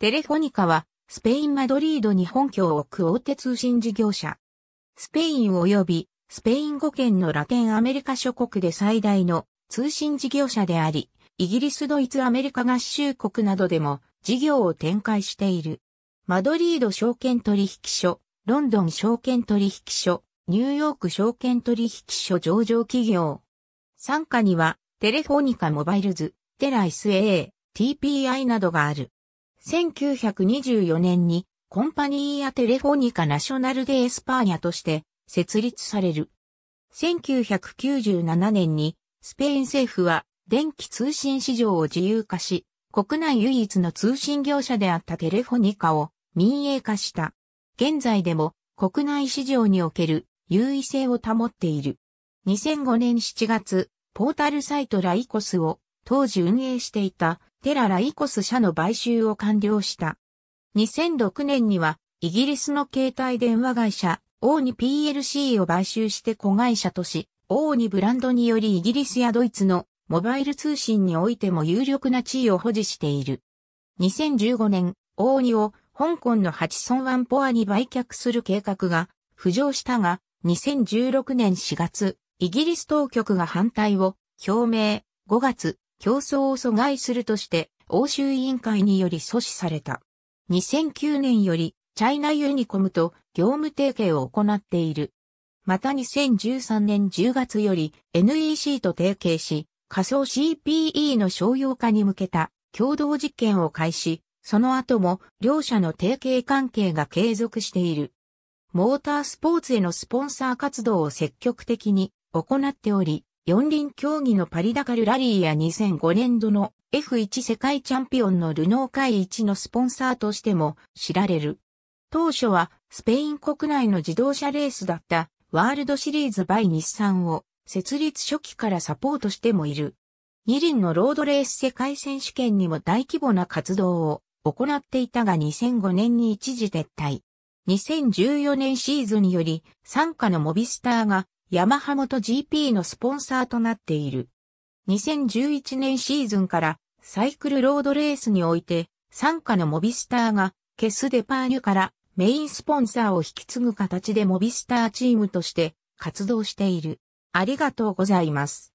テレフォニカは、スペイン・マドリードに本拠を置く大手通信事業者。スペイン及び、スペイン語圏のラテンアメリカ諸国で最大の通信事業者であり、イギリス、ドイツ、アメリカ合衆国などでも事業を展開している。マドリード証券取引所、ロンドン証券取引所、ニューヨーク証券取引所上場企業。参加には、テレフォニカモバイルズ、テライス A、TPI などがある。1924年にコンパニーア・テレフォニカ・ナショナル・デ・エスパーニャとして設立される。1997年にスペイン政府は電気通信市場を自由化し、国内唯一の通信業者であったテレフォニカを民営化した。現在でも国内市場における優位性を保っている。2005年7月、ポータルサイトライコスを当時運営していたテラ・ライコス社の買収を完了した。2006年には、イギリスの携帯電話会社、オーニ PLC を買収して子会社とし、オーニブランドによりイギリスやドイツのモバイル通信においても有力な地位を保持している。2015年、オーニを香港のハチソンワンポアに売却する計画が浮上したが、2016年4月、イギリス当局が反対を表明、5月、競争を阻害するとして、欧州委員会により阻止された。2009年より、チャイナユニコムと業務提携を行っている。また2013年10月より NEC と提携し、仮想 CPE の商用化に向けた共同実験を開始、その後も両社の提携関係が継続している。モータースポーツへのスポンサー活動を積極的に行っており、四輪競技のパリダカルラリーや2005年度の F1 世界チャンピオンのルノー会1のスポンサーとしても知られる。当初はスペイン国内の自動車レースだったワールドシリーズ by 日産を設立初期からサポートしてもいる。二輪のロードレース世界選手権にも大規模な活動を行っていたが2005年に一時撤退。2014年シーズンにより、参加のモビスターが、ヤマハモト GP のスポンサーとなっている。2011年シーズンから、サイクルロードレースにおいて、参加のモビスターが、ケスデパーニュからメインスポンサーを引き継ぐ形でモビスターチームとして活動している。ありがとうございます。